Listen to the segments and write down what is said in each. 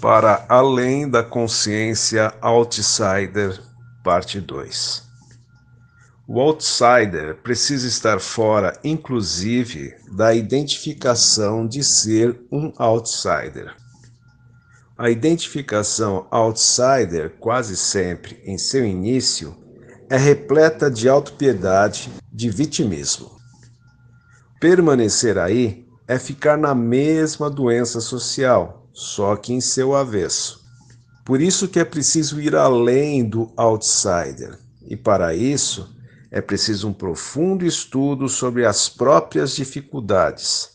Para Além da Consciência Outsider, Parte 2. O outsider precisa estar fora, inclusive, da identificação de ser um outsider. A identificação outsider, quase sempre em seu início, é repleta de autopiedade, de vitimismo. Permanecer aí é ficar na mesma doença social, só que em seu avesso. Por isso que é preciso ir além do outsider. E para isso, é preciso um profundo estudo sobre as próprias dificuldades,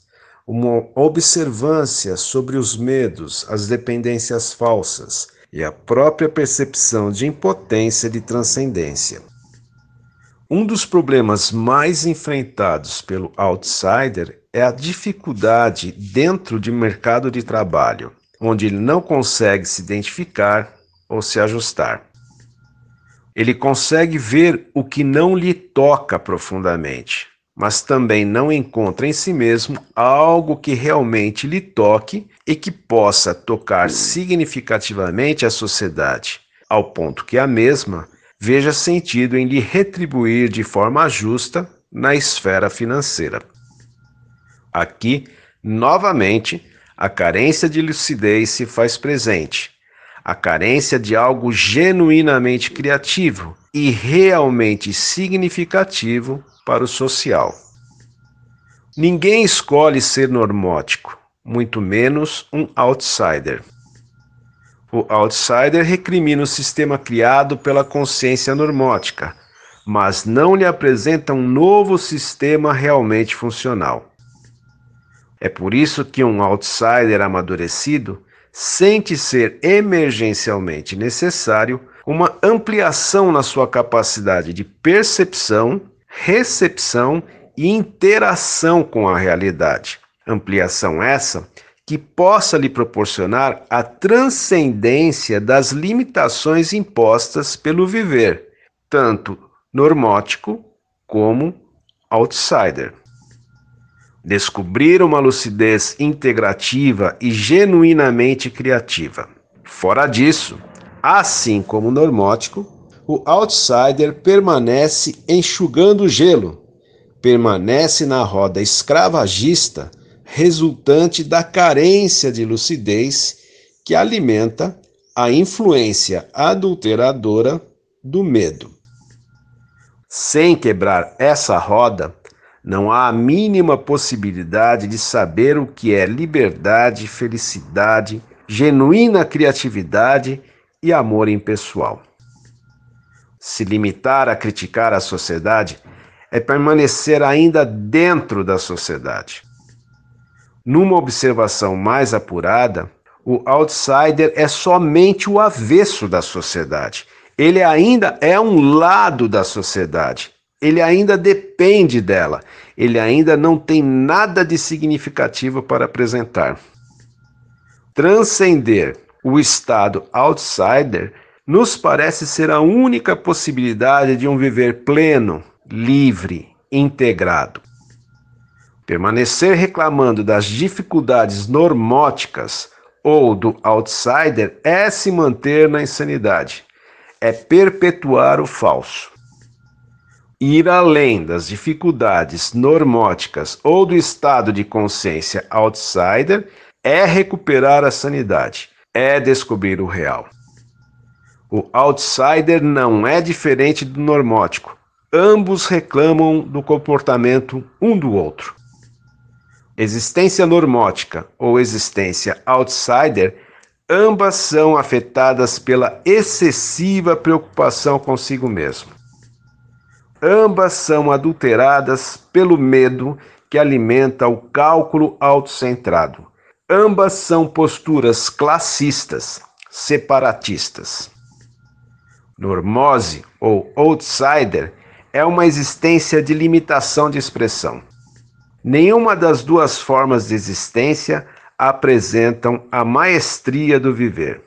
uma observância sobre os medos, as dependências falsas e a própria percepção de impotência de transcendência. Um dos problemas mais enfrentados pelo outsider é a dificuldade dentro de mercado de trabalho, onde ele não consegue se identificar ou se ajustar. Ele consegue ver o que não lhe toca profundamente, mas também não encontra em si mesmo algo que realmente lhe toque e que possa tocar significativamente a sociedade, ao ponto que a mesma veja sentido em lhe retribuir de forma justa na esfera financeira. Aqui, novamente, a carência de lucidez se faz presente. A carência de algo genuinamente criativo e realmente significativo para o social. Ninguém escolhe ser normótico, muito menos um outsider. O outsider recrimina o sistema criado pela consciência normótica, mas não lhe apresenta um novo sistema realmente funcional. É por isso que um outsider amadurecido sente ser emergencialmente necessário uma ampliação na sua capacidade de percepção, recepção e interação com a realidade. Ampliação essa que possa lhe proporcionar a transcendência das limitações impostas pelo viver, tanto normótico como outsider. Descobrir uma lucidez integrativa e genuinamente criativa. Fora disso, assim como o normótico, o outsider permanece enxugando gelo, permanece na roda escravagista resultante da carência de lucidez que alimenta a influência adulteradora do medo. Sem quebrar essa roda, não há a mínima possibilidade de saber o que é liberdade, felicidade, genuína criatividade e amor impessoal. Se limitar a criticar a sociedade é permanecer ainda dentro da sociedade. Numa observação mais apurada, o outsider é somente o avesso da sociedade. Ele ainda é um lado da sociedade. Ele ainda depende dela. Ele ainda não tem nada de significativo para apresentar. Transcender o estado outsider nos parece ser a única possibilidade de um viver pleno, livre, integrado. Permanecer reclamando das dificuldades normóticas ou do outsider é se manter na insanidade, é perpetuar o falso. Ir além das dificuldades normóticas ou do estado de consciência outsider é recuperar a sanidade, é descobrir o real. O outsider não é diferente do normótico. Ambos reclamam do comportamento um do outro existência normótica ou existência outsider, ambas são afetadas pela excessiva preocupação consigo mesmo. Ambas são adulteradas pelo medo que alimenta o cálculo autocentrado. Ambas são posturas classistas, separatistas. Normose ou outsider é uma existência de limitação de expressão. Nenhuma das duas formas de existência apresentam a maestria do viver.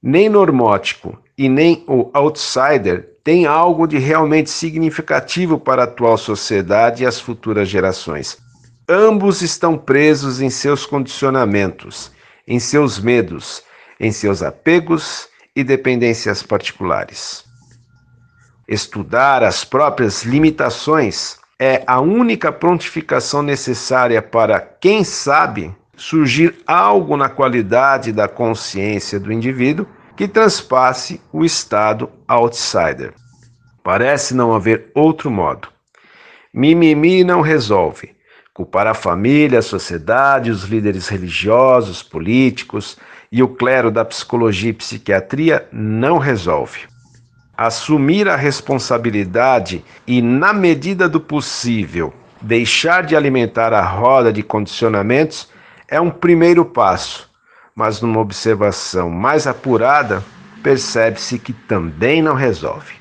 Nem normótico e nem o outsider têm algo de realmente significativo para a atual sociedade e as futuras gerações. Ambos estão presos em seus condicionamentos, em seus medos, em seus apegos e dependências particulares. Estudar as próprias limitações é a única prontificação necessária para quem sabe surgir algo na qualidade da consciência do indivíduo que transpasse o estado outsider. Parece não haver outro modo. Mimimi não resolve. Culpar a família, a sociedade, os líderes religiosos, políticos e o clero da psicologia e psiquiatria não resolve assumir a responsabilidade e, na medida do possível, deixar de alimentar a roda de condicionamentos é um primeiro passo, mas numa observação mais apurada, percebe-se que também não resolve.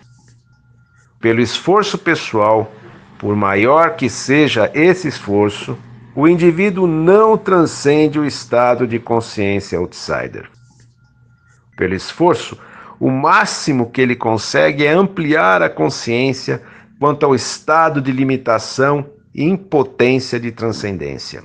Pelo esforço pessoal, por maior que seja esse esforço, o indivíduo não transcende o estado de consciência outsider. Pelo esforço, o máximo que ele consegue é ampliar a consciência quanto ao estado de limitação e impotência de transcendência.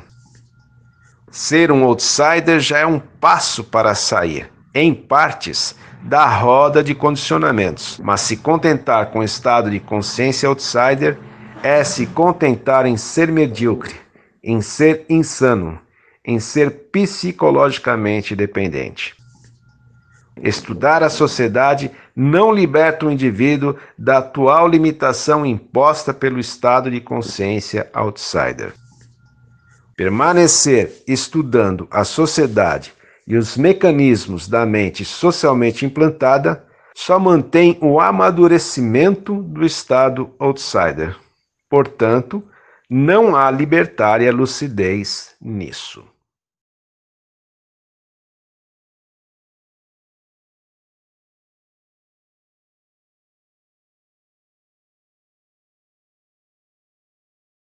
Ser um outsider já é um passo para sair, em partes, da roda de condicionamentos, mas se contentar com o estado de consciência outsider é se contentar em ser medíocre, em ser insano, em ser psicologicamente dependente. Estudar a sociedade não liberta o indivíduo da atual limitação imposta pelo estado de consciência outsider. Permanecer estudando a sociedade e os mecanismos da mente socialmente implantada só mantém o amadurecimento do estado outsider. Portanto, não há libertária lucidez nisso.